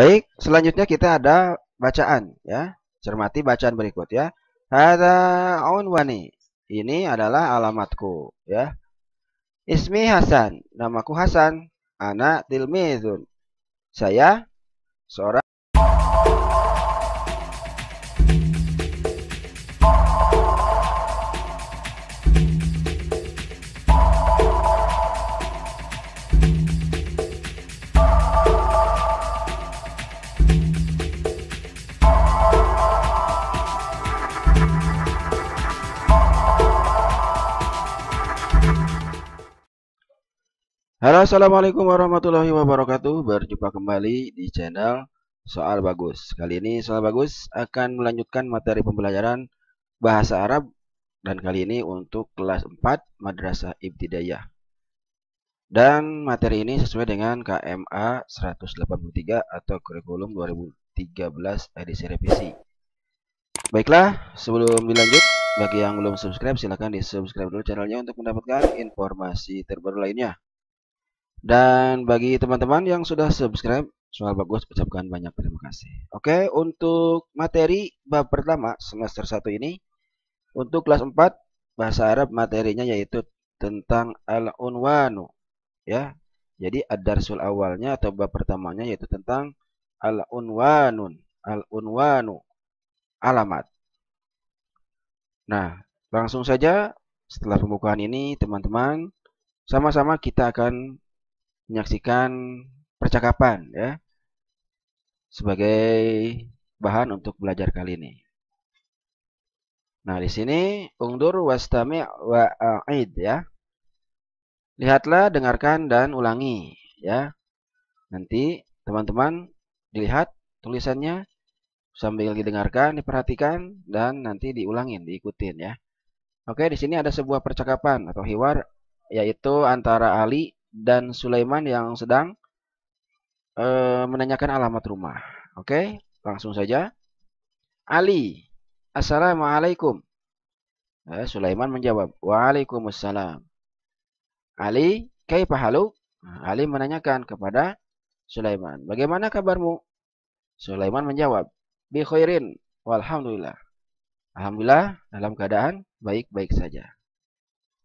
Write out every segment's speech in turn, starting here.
Baik, selanjutnya kita ada bacaan ya. Cermati bacaan berikut ya. Hada unwani. Ini adalah alamatku ya. Ismi Hasan, namaku Hasan. Anak tilmizun. Saya seorang Halo assalamualaikum warahmatullahi wabarakatuh Berjumpa kembali di channel Soal Bagus Kali ini Soal Bagus akan melanjutkan materi pembelajaran Bahasa Arab Dan kali ini untuk kelas 4 Madrasah Ibtidayah Dan materi ini sesuai dengan KMA 183 atau Kurikulum 2013 edisi revisi Baiklah sebelum dilanjut bagi yang belum subscribe silahkan di subscribe dulu channelnya untuk mendapatkan informasi terbaru lainnya dan bagi teman-teman yang sudah subscribe, soal bagus ucapkan banyak terima kasih. Oke, untuk materi bab pertama semester 1 ini untuk kelas 4 bahasa Arab materinya yaitu tentang al-unwanu ya. Jadi ad-darsul awalnya atau bab pertamanya yaitu tentang al-unwanun, al-unwanu alamat. Nah, langsung saja setelah pembukaan ini teman-teman sama-sama kita akan menyaksikan percakapan ya sebagai bahan untuk belajar kali ini. Nah, di sini ungdur wastami' aid ya. Lihatlah, dengarkan dan ulangi ya. Nanti teman-teman dilihat tulisannya sambil didengarkan, diperhatikan dan nanti diulangin, diikutin ya. Oke, di sini ada sebuah percakapan atau hiwar yaitu antara Ali dan Sulaiman yang sedang e, menanyakan alamat rumah. Oke, langsung saja. Ali, assalamualaikum. Eh, Sulaiman menjawab, waalaikumsalam. Ali, kaifa haluk? Ali menanyakan kepada Sulaiman, bagaimana kabarmu? Sulaiman menjawab, bi khairin, walhamdulillah. Alhamdulillah dalam keadaan baik-baik saja.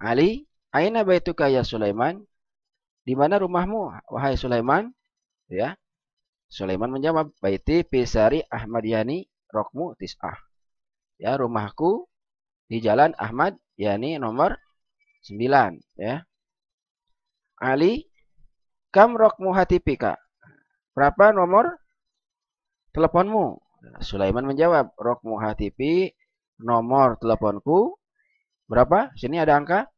Ali, aina baituka ya Sulaiman? di mana rumahmu wahai Sulaiman? Ya. Sulaiman menjawab, "Baiti Pisari Ahmadiyani Rokmu Tis'ah." Ya, rumahku di Jalan Ahmad Yani nomor 9, ya. Ali, kam rokmu hati pika Berapa nomor teleponmu? Sulaiman menjawab, rokmu hati hatipi nomor teleponku berapa? Sini ada angka?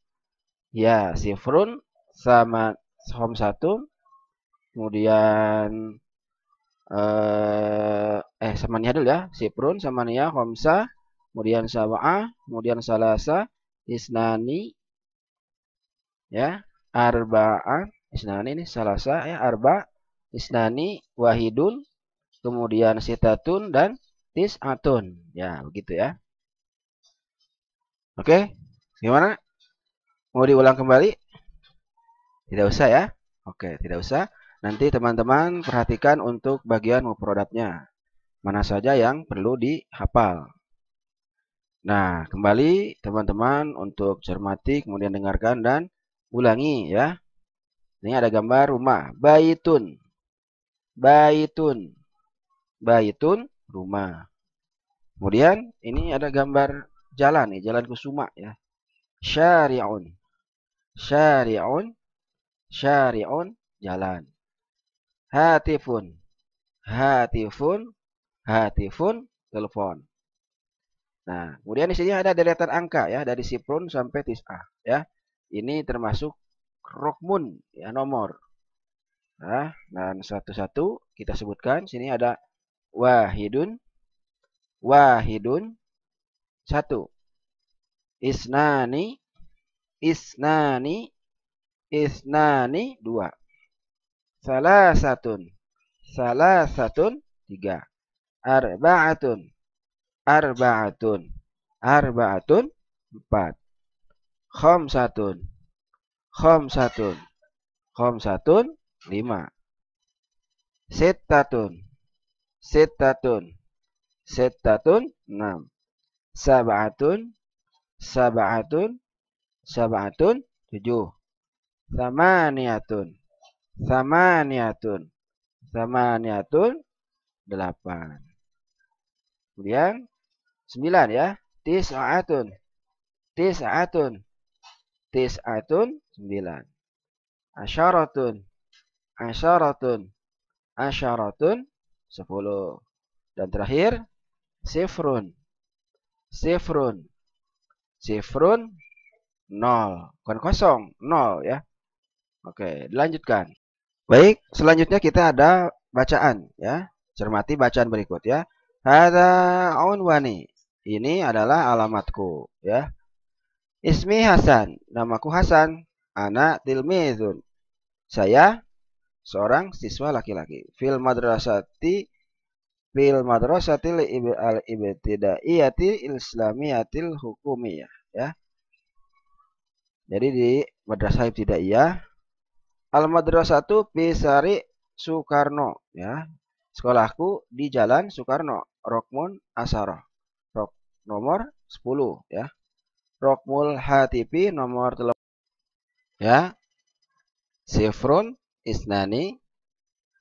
Ya, sifrun sama home 1 kemudian eh, eh sama Nia dulu ya Siprun sama Nia Homsa kemudian Sawa'a kemudian Salasa Isnani ya Arba'an Isnani ini Salasa ya Arba Isnani Wahidun kemudian Sitatun dan Tis'atun ya begitu ya Oke gimana mau diulang kembali tidak usah ya? Oke, tidak usah. Nanti teman-teman perhatikan untuk bagian produknya. Mana saja yang perlu dihafal. Nah, kembali teman-teman untuk cermati, kemudian dengarkan dan ulangi ya. Ini ada gambar rumah. Baitun. Baitun. Baitun rumah. Kemudian ini ada gambar jalan nih, jalan Kusuma ya. Syari'un. Syari'un syari'un jalan. Hatifun. Hatifun. Hatifun telepon. Nah, kemudian di sini ada deretan angka ya dari sifrun sampai tis'ah ya. Ini termasuk rokmun ya nomor. Nah, dan satu-satu kita sebutkan sini ada wahidun wahidun satu isnani isnani isnani dua salah satu, salah satu tiga arbaatun arbaatun arbaatun empat khamsatun Khom khamsatun lima sittatun sittatun sittatun enam sabatun sabatun sabatun tujuh sama sama Samaniatun. Samaniatun. Samaniatun. Delapan. Kemudian sembilan ya. Tis'atun. Tis'atun. Tis'atun. Sembilan. Asyaratun. Asyaratun. Asyaratun. Sepuluh. Dan terakhir. Sifrun. Sifrun. Sifrun. Nol. Bukan kosong. Nol ya. Oke, dilanjutkan. Baik, selanjutnya kita ada bacaan ya. Cermati bacaan berikut ya. Hada unwani. Ini adalah alamatku ya. Ismi Hasan, namaku Hasan. Anak tilmizun. Saya seorang siswa laki-laki. Fil madrasati fil madrasati al ibtidaiyati islamiyatil hukumiyah ya. Jadi di madrasah ibtidaiyah Al satu Pisari Soekarno ya. Sekolahku di Jalan Soekarno, Rokmun Asaroh. Rok nomor 10 ya. Rokmul HTP nomor telepon ya. Sifrun Isnani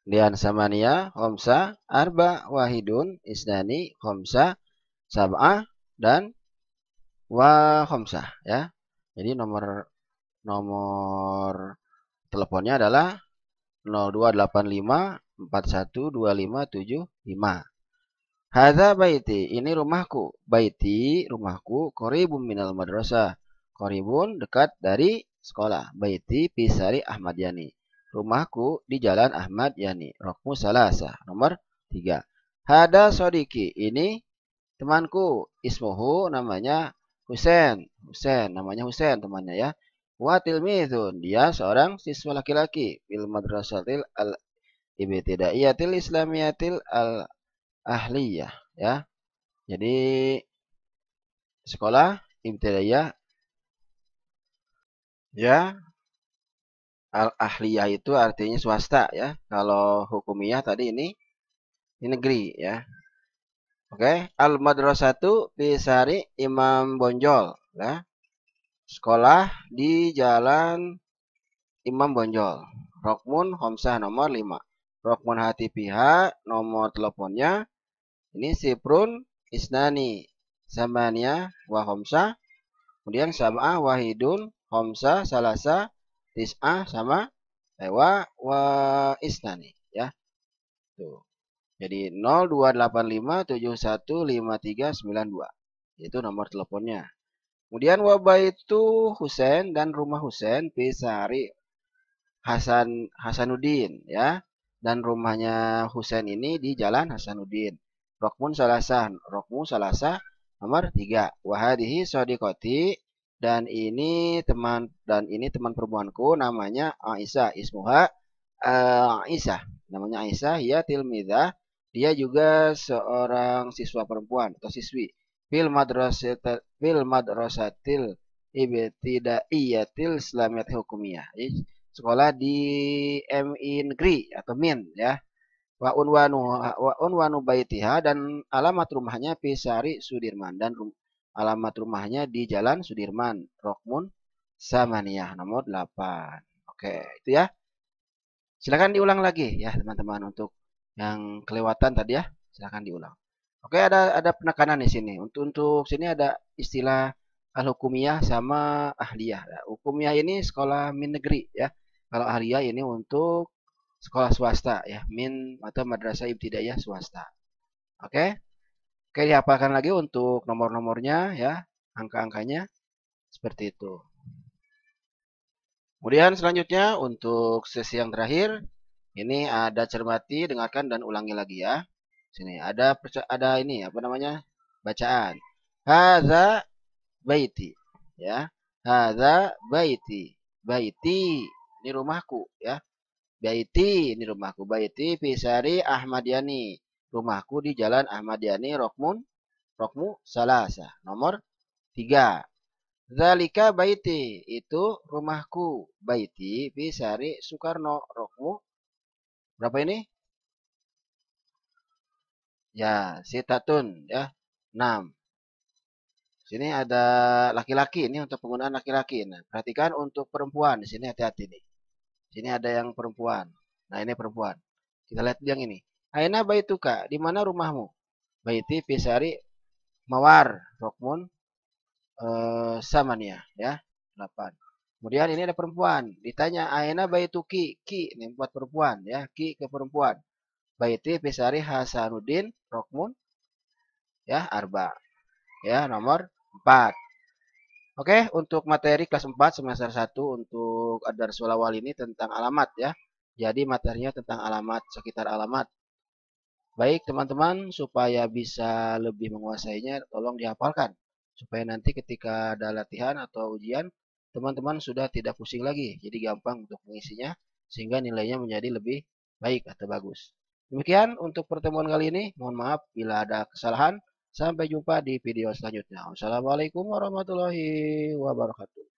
Lian Samania Homsa Arba Wahidun Isnani Homsa Sab'ah dan Wa Homsa ya. Jadi nomor nomor teleponnya adalah 0285412575. Hadza baiti, ini rumahku. Baiti, rumahku qaribun minal madrasah. Qaribun dekat dari sekolah. Baiti Pisari Ahmad Yani. Rumahku di Jalan Ahmad Yani. Rokmu Salasa, nomor 3. Hada Sodiki, ini temanku. Ismuhu namanya Husen. Husen, namanya Husen temannya ya. Watil mizun, Dia seorang siswa laki-laki fil madrasatil al ibtidaiyatil islamiyatil al ahliyah ya. Jadi sekolah ibtidaiyah ya al ahliyah itu artinya swasta ya. Kalau hukumiyah tadi ini ini negeri ya. Oke, okay. al madrasatu bisari Imam Bonjol ya. Sekolah di Jalan Imam Bonjol, Rokmun Homsah nomor 5. Rokmun Hati Pihak, nomor teleponnya ini Siprun Isnani Samania Wahomsa, Kemudian sama Wahidun Homsa Salasa Tis'ah sama Ewa wa Isnani ya. Tuh. Jadi 0285715392. Itu nomor teleponnya. Kemudian wabah itu Husain dan rumah Husain Pisari Hasan Hasanuddin ya. Dan rumahnya Husain ini di Jalan Hasanuddin. Rokmun Salasan, Rokmu salasa nomor 3. Wahadihi Sodikoti dan ini teman dan ini teman perempuanku namanya Aisyah ismuha eh, Aisyah namanya Aisyah ya Tilmida dia juga seorang siswa perempuan atau siswi fil madrasah fil madrasatil ibtidaiyatil islamiyah hukumiyah. hukumiah. sekolah di MI negeri atau MIN ya. Wa unwanu wa unwanu baitiha dan alamat rumahnya Pisari Sudirman dan alamat rumahnya di Jalan Sudirman, Rokmun, Samaniyah nomor 8. Oke, itu ya. Silakan diulang lagi ya teman-teman untuk yang kelewatan tadi ya. Silakan diulang. Oke, ada ada penekanan di sini. Untuk untuk sini ada istilah al-hukumiyah sama ahliyah. Nah, hukumiyah ini sekolah min negeri ya. Kalau ahliyah ini untuk sekolah swasta ya, min atau madrasah ibtidaiyah swasta. Oke. Oke, dihafalkan lagi untuk nomor-nomornya ya, angka-angkanya seperti itu. Kemudian selanjutnya untuk sesi yang terakhir ini ada cermati, dengarkan dan ulangi lagi ya. Sini ada ada ini apa namanya? bacaan. haza baiti, ya. haza baiti. Baiti ini rumahku, ya. Baiti ini rumahku. Baiti pisari ahmadiani Rumahku di Jalan ahmadiani Rokmun Rokmu Salasa. Nomor tiga Zalika baiti. Itu rumahku. Baiti pisari Soekarno Rokmu. Berapa ini? Ya, sitatun ya. 6. Sini ada laki-laki ini untuk penggunaan laki-laki. Nah, perhatikan untuk perempuan di sini hati-hati nih. Sini ada yang perempuan. Nah, ini perempuan. Kita lihat yang ini. Aina baituka, di mana rumahmu? Baiti fisari mawar rokmun eh, samania ya. 8. Kemudian ini ada perempuan, ditanya aina baituki, ki ini buat perempuan ya, ki ke perempuan. Baiti Fisari Hasanuddin Rokmun ya Arba ya nomor 4 Oke untuk materi kelas 4 semester 1 untuk Adar Sulawal ini tentang alamat ya jadi materinya tentang alamat sekitar alamat Baik teman-teman supaya bisa lebih menguasainya tolong dihafalkan supaya nanti ketika ada latihan atau ujian teman-teman sudah tidak pusing lagi jadi gampang untuk mengisinya sehingga nilainya menjadi lebih baik atau bagus. Demikian untuk pertemuan kali ini. Mohon maaf bila ada kesalahan. Sampai jumpa di video selanjutnya. Wassalamualaikum warahmatullahi wabarakatuh.